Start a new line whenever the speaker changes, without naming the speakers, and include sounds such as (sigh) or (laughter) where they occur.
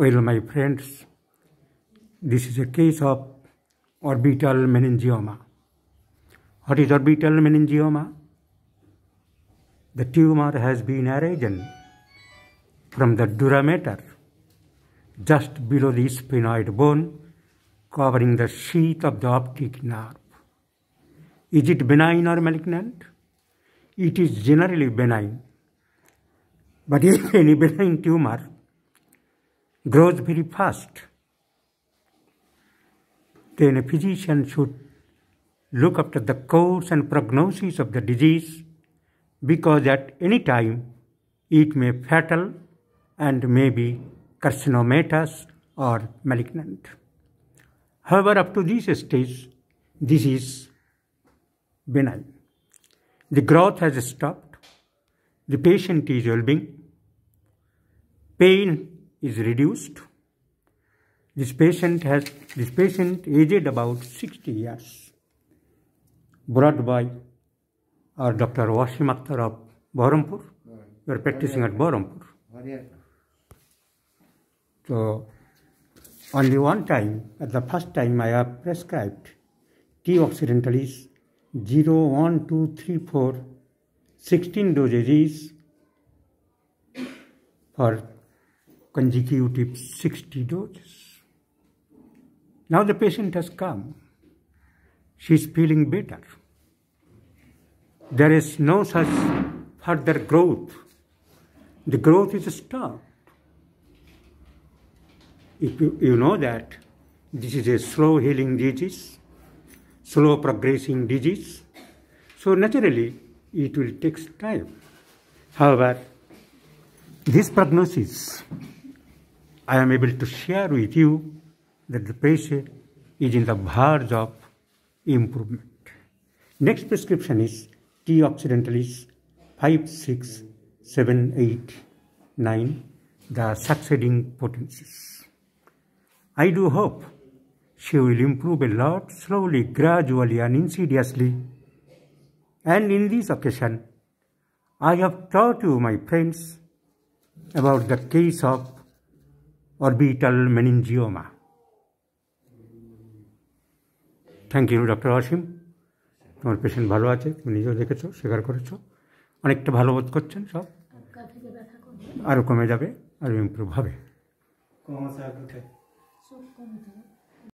Well, my friends, this is a case of orbital meningioma. What is orbital meningioma? The tumor has been arisen from the dura mater just below the sphenoid bone covering the sheath of the optic nerve. Is it benign or malignant? It is generally benign. But if (laughs) any benign tumor grows very fast. Then a physician should look after the course and prognosis of the disease because at any time it may fatal and may be carcinomatous or malignant. However, up to this stage, this is benign. The growth has stopped. The patient is well being. Pain is reduced. This patient has this patient aged about 60 years, brought by our Dr. Washim Akhtar of Bahrampur. We are practicing at Bahrampur. So only one time, at the first time I have prescribed T occidentalis 0, 1, 2, 3, 4, 16 dosages for consecutive 60 doses. Now the patient has come. She's feeling better. There is no such further growth. The growth is stopped. If you, you know that this is a slow healing disease, slow progressing disease, so naturally it will take time. However, this prognosis I am able to share with you that the patient is in the verge of improvement. Next prescription is T occidentalis eight, nine, 9, the succeeding potencies. I do hope she will improve a lot slowly, gradually, and insidiously. And in this occasion, I have taught you, my friends, about the case of orbital meningioma. Thank you doctor Asim তোমার patient ভালো আছে তুমি নিজেও দেখেছো স্বীকার করেছো অনেকটা ভালো বোধ করছেন সব আরও কমে যাবে আরও ইম্প্রুভ হবে